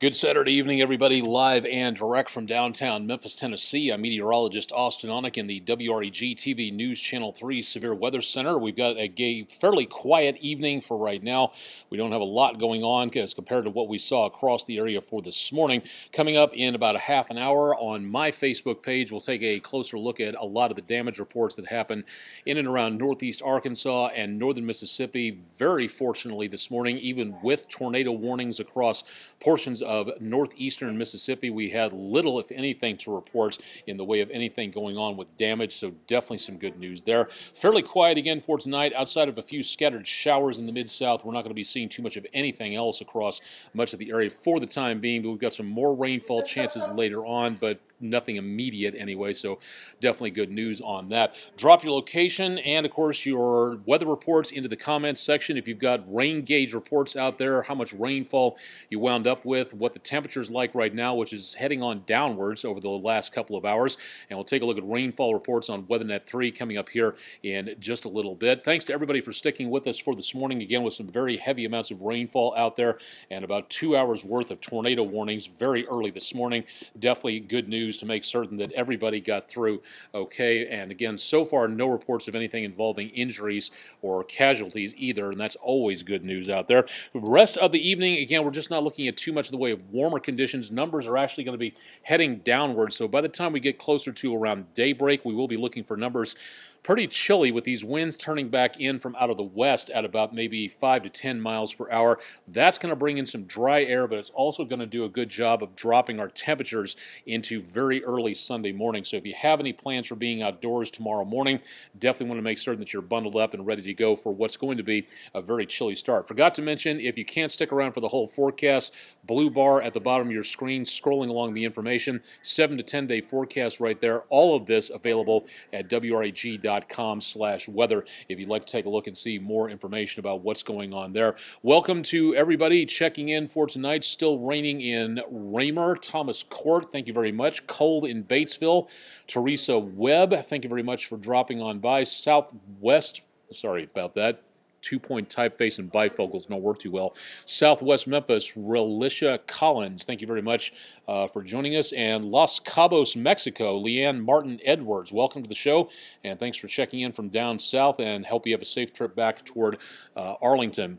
Good Saturday evening, everybody, live and direct from downtown Memphis, Tennessee. I'm meteorologist Austin Onick in the WREG TV News Channel 3 Severe Weather Center. We've got a fairly quiet evening for right now. We don't have a lot going on as compared to what we saw across the area for this morning. Coming up in about a half an hour on my Facebook page, we'll take a closer look at a lot of the damage reports that happened in and around northeast Arkansas and northern Mississippi. Very fortunately, this morning, even with tornado warnings across portions of northeastern Mississippi, we had little, if anything, to report in the way of anything going on with damage, so definitely some good news there. Fairly quiet again for tonight, outside of a few scattered showers in the mid-south. We're not going to be seeing too much of anything else across much of the area for the time being, but we've got some more rainfall chances later on, but nothing immediate anyway, so definitely good news on that. Drop your location and, of course, your weather reports into the comments section. If you've got rain gauge reports out there, how much rainfall you wound up with, what the temperature is like right now, which is heading on downwards over the last couple of hours. And we'll take a look at rainfall reports on WeatherNet 3 coming up here in just a little bit. Thanks to everybody for sticking with us for this morning, again, with some very heavy amounts of rainfall out there and about two hours worth of tornado warnings very early this morning. Definitely good news to make certain that everybody got through okay. And again, so far, no reports of anything involving injuries or casualties either, and that's always good news out there. The rest of the evening, again, we're just not looking at too much in the way of warmer conditions. Numbers are actually going to be heading downward, so by the time we get closer to around daybreak, we will be looking for numbers pretty chilly with these winds turning back in from out of the west at about maybe 5 to 10 miles per hour. That's going to bring in some dry air, but it's also going to do a good job of dropping our temperatures into very early Sunday morning. So if you have any plans for being outdoors tomorrow morning, definitely want to make certain that you're bundled up and ready to go for what's going to be a very chilly start. Forgot to mention, if you can't stick around for the whole forecast, blue bar at the bottom of your screen, scrolling along the information, 7 to 10 day forecast right there. All of this available at WRAG.com com slash weather if you'd like to take a look and see more information about what's going on there. Welcome to everybody checking in for tonight. Still raining in Raymer, Thomas Court, thank you very much. Cold in Batesville, Teresa Webb, thank you very much for dropping on by. Southwest, sorry about that two-point typeface and bifocals don't work too well. Southwest Memphis, Relisha Collins, thank you very much uh, for joining us. And Los Cabos, Mexico, Leanne Martin Edwards, welcome to the show, and thanks for checking in from down south, and hope you have a safe trip back toward uh, Arlington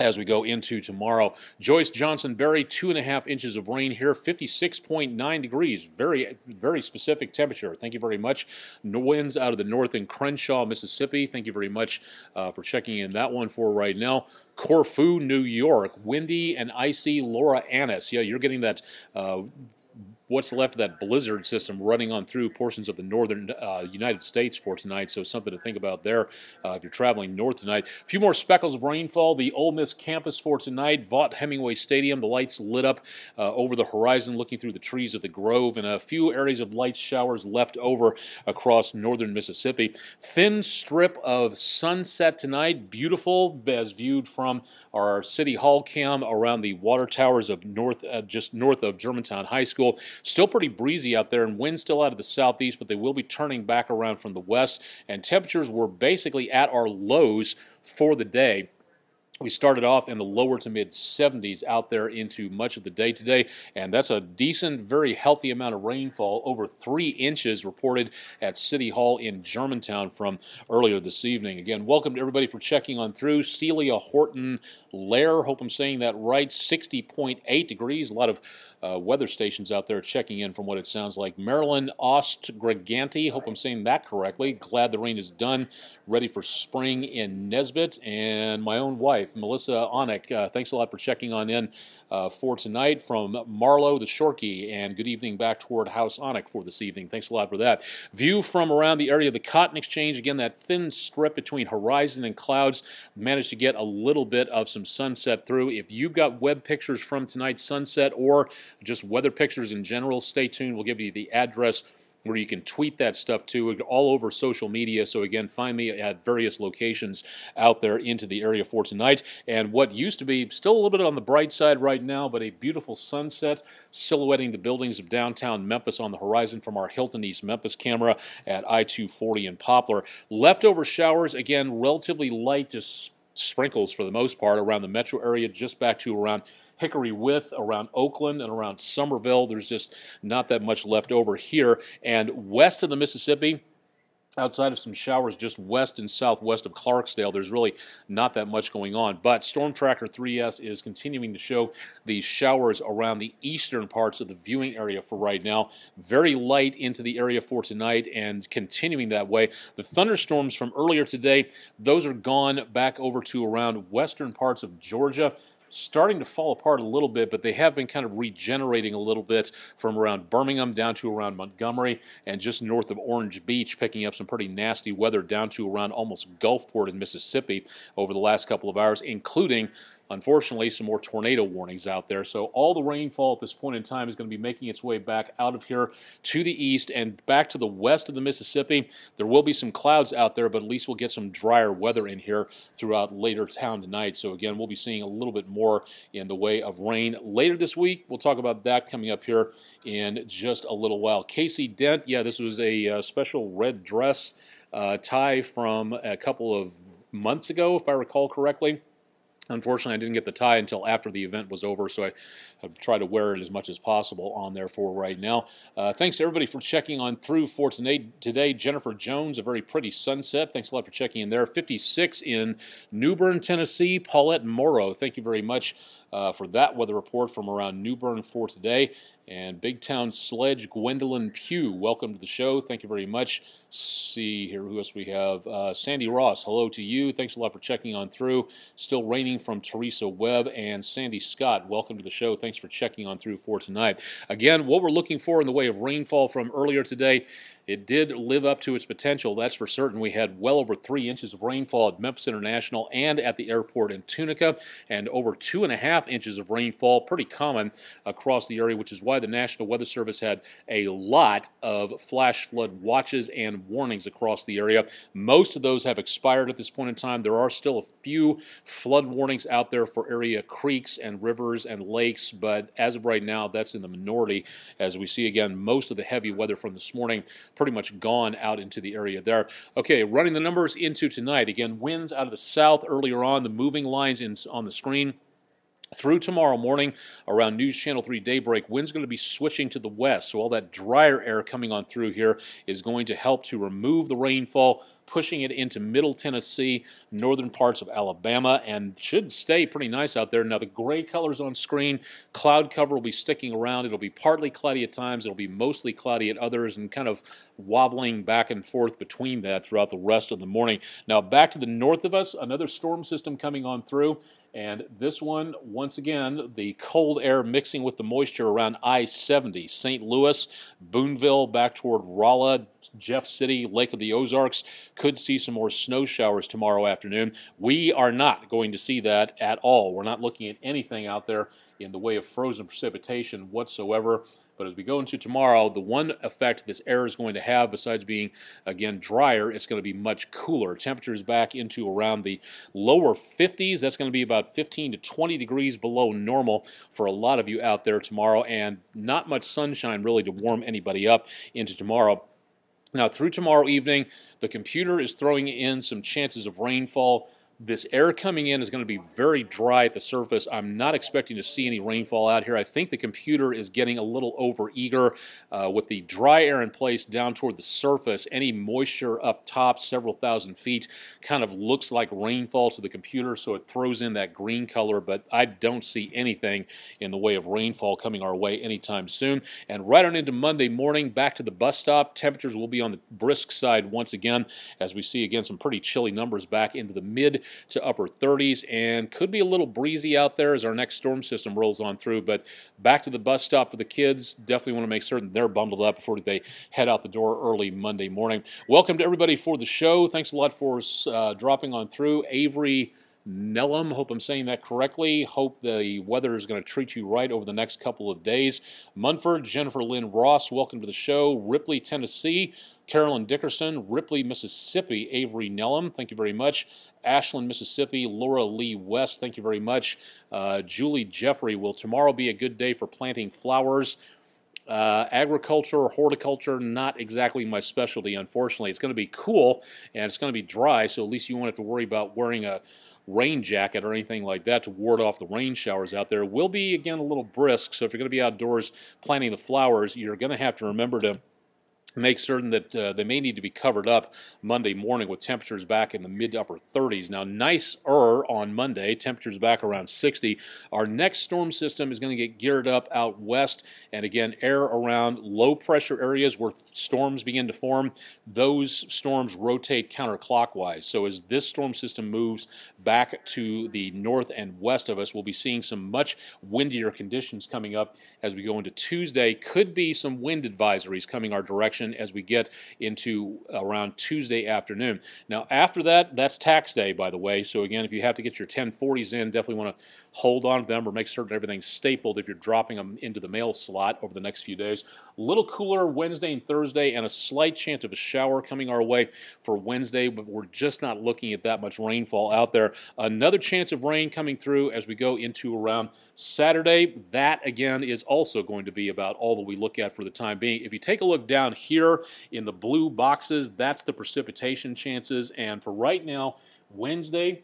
as we go into tomorrow. Joyce Johnson Berry, two and a half inches of rain here, 56.9 degrees, very, very specific temperature. Thank you very much. Winds out of the north in Crenshaw, Mississippi. Thank you very much uh, for checking in that one for right now. Corfu, New York, windy and icy Laura Annis. Yeah, you're getting that uh, what's left of that blizzard system running on through portions of the northern uh, United States for tonight. So something to think about there uh, if you're traveling north tonight. A few more speckles of rainfall. The Ole Miss campus for tonight, Vaught Hemingway Stadium. The lights lit up uh, over the horizon, looking through the trees of the grove, and a few areas of light showers left over across northern Mississippi. Thin strip of sunset tonight. Beautiful as viewed from our City Hall cam around the water towers of north, uh, just north of Germantown High School. Still pretty breezy out there and wind still out of the southeast, but they will be turning back around from the west. And temperatures were basically at our lows for the day. We started off in the lower to mid 70s out there into much of the day today, and that's a decent, very healthy amount of rainfall, over three inches reported at City Hall in Germantown from earlier this evening. Again, welcome to everybody for checking on through. Celia Horton Lair, hope I'm saying that right, 60.8 degrees, a lot of uh, weather stations out there checking in from what it sounds like. Maryland Ost hope I'm saying that correctly. Glad the rain is done. Ready for spring in Nesbitt. And my own wife, Melissa Onick, uh, thanks a lot for checking on in uh, for tonight from Marlow the Shorky, And good evening back toward House Onick for this evening. Thanks a lot for that. View from around the area of the Cotton Exchange. Again, that thin strip between horizon and clouds. Managed to get a little bit of some sunset through. If you've got web pictures from tonight's sunset or just weather pictures in general. Stay tuned. We'll give you the address where you can tweet that stuff to all over social media. So again, find me at various locations out there into the area for tonight. And what used to be still a little bit on the bright side right now, but a beautiful sunset silhouetting the buildings of downtown Memphis on the horizon from our Hilton East Memphis camera at I-240 and Poplar. Leftover showers, again, relatively light, just sprinkles for the most part around the metro area, just back to around Hickory With, around Oakland, and around Somerville. There's just not that much left over here. And west of the Mississippi, outside of some showers just west and southwest of Clarksdale, there's really not that much going on. But Storm Tracker 3S is continuing to show these showers around the eastern parts of the viewing area for right now. Very light into the area for tonight and continuing that way. The thunderstorms from earlier today, those are gone back over to around western parts of Georgia starting to fall apart a little bit, but they have been kind of regenerating a little bit from around Birmingham down to around Montgomery and just north of Orange Beach, picking up some pretty nasty weather down to around almost Gulfport in Mississippi over the last couple of hours, including Unfortunately, some more tornado warnings out there. So all the rainfall at this point in time is going to be making its way back out of here to the east and back to the west of the Mississippi. There will be some clouds out there, but at least we'll get some drier weather in here throughout later town tonight. So again, we'll be seeing a little bit more in the way of rain later this week. We'll talk about that coming up here in just a little while. Casey Dent, yeah, this was a uh, special red dress uh, tie from a couple of months ago, if I recall correctly. Unfortunately, I didn't get the tie until after the event was over, so I, I try to wear it as much as possible on there for right now. Uh, thanks to everybody for checking on through for today. Jennifer Jones, a very pretty sunset. Thanks a lot for checking in there. 56 in New Bern, Tennessee. Paulette Morrow, thank you very much uh, for that weather report from around New Bern for today. And Big Town Sledge Gwendolyn Pugh, welcome to the show. Thank you very much. See here, who else we have? Uh, Sandy Ross, hello to you. Thanks a lot for checking on through. Still raining from Teresa Webb and Sandy Scott. Welcome to the show. Thanks for checking on through for tonight. Again, what we're looking for in the way of rainfall from earlier today, it did live up to its potential. That's for certain. We had well over three inches of rainfall at Memphis International and at the airport in Tunica, and over two and a half half inches of rainfall, pretty common across the area, which is why the National Weather Service had a lot of flash flood watches and warnings across the area. Most of those have expired at this point in time. There are still a few flood warnings out there for area creeks and rivers and lakes, but as of right now, that's in the minority. As we see again, most of the heavy weather from this morning pretty much gone out into the area there. Okay, running the numbers into tonight. Again, winds out of the south earlier on, the moving lines in, on the screen. Through tomorrow morning around News Channel 3 daybreak, wind's going to be switching to the west, so all that drier air coming on through here is going to help to remove the rainfall pushing it into middle Tennessee, northern parts of Alabama, and should stay pretty nice out there. Now, the gray colors on screen, cloud cover will be sticking around. It'll be partly cloudy at times. It'll be mostly cloudy at others and kind of wobbling back and forth between that throughout the rest of the morning. Now, back to the north of us, another storm system coming on through. And this one, once again, the cold air mixing with the moisture around I-70, St. Louis, Boonville, back toward Rolla, Jeff City, Lake of the Ozarks, could see some more snow showers tomorrow afternoon. We are not going to see that at all. We're not looking at anything out there in the way of frozen precipitation whatsoever. But as we go into tomorrow, the one effect this air is going to have, besides being, again, drier, it's going to be much cooler. Temperatures back into around the lower 50s. That's going to be about 15 to 20 degrees below normal for a lot of you out there tomorrow, and not much sunshine really to warm anybody up into tomorrow. Now, through tomorrow evening, the computer is throwing in some chances of rainfall this air coming in is going to be very dry at the surface. I'm not expecting to see any rainfall out here. I think the computer is getting a little over eager uh, with the dry air in place down toward the surface. Any moisture up top, several thousand feet, kind of looks like rainfall to the computer, so it throws in that green color, but I don't see anything in the way of rainfall coming our way anytime soon. And right on into Monday morning, back to the bus stop, temperatures will be on the brisk side once again, as we see again some pretty chilly numbers back into the mid to upper 30s and could be a little breezy out there as our next storm system rolls on through. But back to the bus stop for the kids. Definitely want to make certain they're bundled up before they head out the door early Monday morning. Welcome to everybody for the show. Thanks a lot for uh, dropping on through. Avery. Nellum. Hope I'm saying that correctly. Hope the weather is going to treat you right over the next couple of days. Munford, Jennifer Lynn Ross, welcome to the show. Ripley, Tennessee. Carolyn Dickerson, Ripley, Mississippi, Avery Nellum, thank you very much. Ashland, Mississippi. Laura Lee West, thank you very much. Uh, Julie Jeffrey, will tomorrow be a good day for planting flowers? Uh, agriculture or horticulture, not exactly my specialty, unfortunately. It's going to be cool and it's going to be dry, so at least you won't have to worry about wearing a rain jacket or anything like that to ward off the rain showers out there. Will be, again, a little brisk, so if you're going to be outdoors planting the flowers, you're going to have to remember to make certain that uh, they may need to be covered up Monday morning with temperatures back in the mid upper 30s. Now, nicer on Monday, temperatures back around 60. Our next storm system is going to get geared up out west, and again, air around low pressure areas where storms begin to form. Those storms rotate counterclockwise. So, as this storm system moves back to the north and west of us, we'll be seeing some much windier conditions coming up as we go into Tuesday. Could be some wind advisories coming our direction as we get into uh, around Tuesday afternoon. Now, after that, that's tax day, by the way. So again, if you have to get your 1040s in, definitely want to hold on to them or make certain everything's stapled if you're dropping them into the mail slot over the next few days. A little cooler Wednesday and Thursday, and a slight chance of a shower coming our way for Wednesday, but we're just not looking at that much rainfall out there. Another chance of rain coming through as we go into around Saturday. That, again, is also going to be about all that we look at for the time being. If you take a look down here, here in the blue boxes, that's the precipitation chances. And for right now, Wednesday,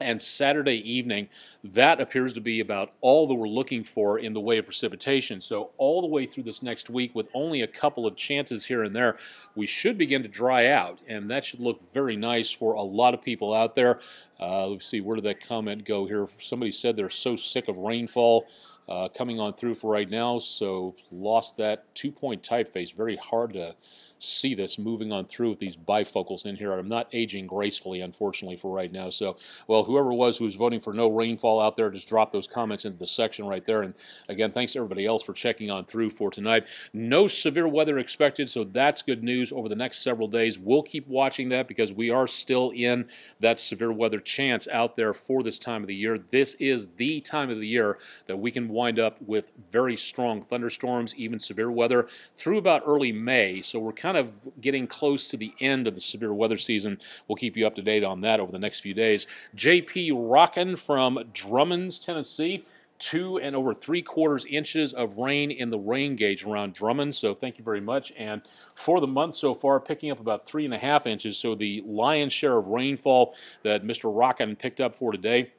and Saturday evening, that appears to be about all that we're looking for in the way of precipitation. So all the way through this next week, with only a couple of chances here and there, we should begin to dry out, and that should look very nice for a lot of people out there. Uh, let's see, where did that comment go here? Somebody said they're so sick of rainfall. Uh, coming on through for right now. So lost that two-point typeface. Very hard to see this moving on through with these bifocals in here. I'm not aging gracefully, unfortunately, for right now. So, well, whoever was who was voting for no rainfall out there, just drop those comments into the section right there. And again, thanks to everybody else for checking on through for tonight. No severe weather expected, so that's good news over the next several days. We'll keep watching that because we are still in that severe weather chance out there for this time of the year. This is the time of the year that we can wind up with very strong thunderstorms, even severe weather, through about early May. So we're kind kind of getting close to the end of the severe weather season. We'll keep you up to date on that over the next few days. JP Rockin from Drummonds, Tennessee two and over three quarters inches of rain in the rain gauge around Drummond. So thank you very much. And for the month so far, picking up about three and a half inches. So the lion's share of rainfall that Mr. Rockin picked up for today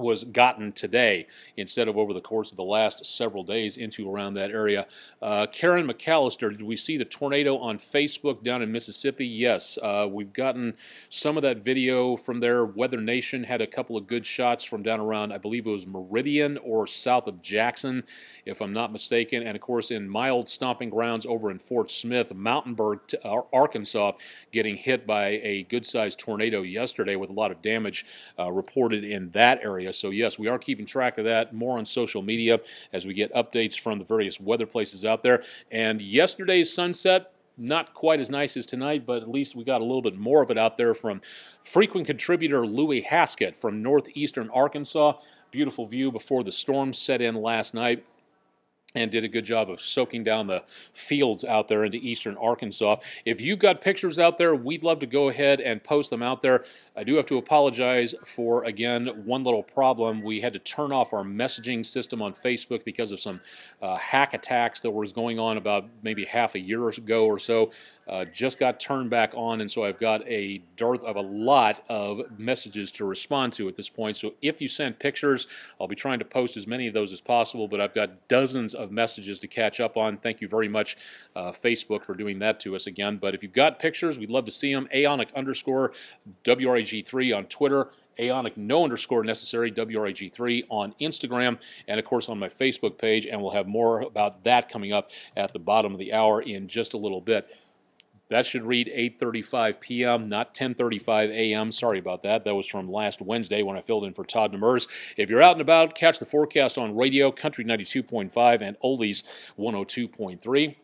was gotten today instead of over the course of the last several days into around that area. Uh, Karen McAllister, did we see the tornado on Facebook down in Mississippi? Yes, uh, we've gotten some of that video from there. Weather Nation had a couple of good shots from down around, I believe it was Meridian or south of Jackson, if I'm not mistaken. And of course, in my old stomping grounds over in Fort Smith, Mountainburg, Arkansas, getting hit by a good sized tornado yesterday with a lot of damage uh, reported in that area area. So, yes, we are keeping track of that more on social media as we get updates from the various weather places out there. And yesterday's sunset, not quite as nice as tonight, but at least we got a little bit more of it out there from frequent contributor Louis Haskett from northeastern Arkansas. Beautiful view before the storm set in last night and did a good job of soaking down the fields out there into eastern Arkansas. If you've got pictures out there, we'd love to go ahead and post them out there. I do have to apologize for, again, one little problem. We had to turn off our messaging system on Facebook because of some uh, hack attacks that was going on about maybe half a year ago or so. Uh, just got turned back on, and so I've got a dearth of a lot of messages to respond to at this point. So if you send pictures, I'll be trying to post as many of those as possible, but I've got dozens of messages to catch up on. Thank you very much, uh, Facebook, for doing that to us again. But if you've got pictures, we'd love to see them. Aonic underscore WRAG3 on Twitter. Aonic no underscore necessary, WRAG3 on Instagram, and of course on my Facebook page. And we'll have more about that coming up at the bottom of the hour in just a little bit. That should read 8:35 p.m., not 10:35 a.m. Sorry about that. That was from last Wednesday when I filled in for Todd Demers. If you're out and about, catch the forecast on radio, Country 92.5 and Oldies 102.3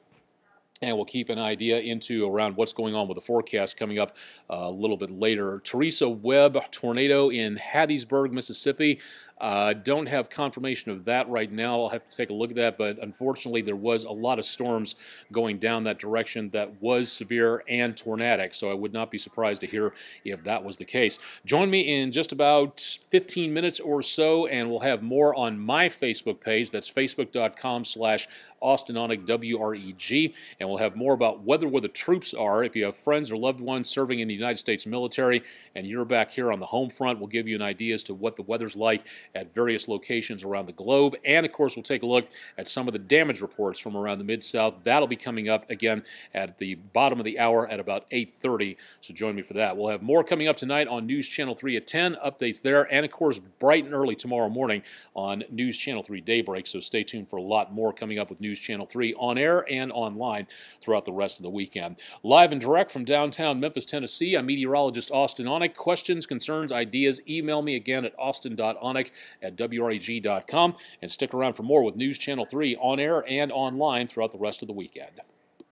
and we'll keep an idea into around what's going on with the forecast coming up uh, a little bit later. Teresa Webb, tornado in Hattiesburg, Mississippi. Uh, don't have confirmation of that right now. I'll have to take a look at that, but unfortunately, there was a lot of storms going down that direction that was severe and tornadic, so I would not be surprised to hear if that was the case. Join me in just about 15 minutes or so, and we'll have more on my Facebook page. That's facebook.com slash austinonic, W-R-E-G, and we'll have more about whether where the troops are. If you have friends or loved ones serving in the United States military and you're back here on the home front, we'll give you an idea as to what the weather's like at various locations around the globe. And of course, we'll take a look at some of the damage reports from around the Mid-South. That'll be coming up again at the bottom of the hour at about 8.30, so join me for that. We'll have more coming up tonight on News Channel 3 at 10, updates there, and of course, bright and early tomorrow morning on News Channel 3 Daybreak, so stay tuned for a lot more coming up with News Channel 3 on air and online throughout the rest of the weekend. Live and direct from downtown Memphis, Tennessee, I'm meteorologist Austin Onick. Questions, concerns, ideas, email me again at austin.onick at WREG.com. And stick around for more with News Channel 3 on air and online throughout the rest of the weekend.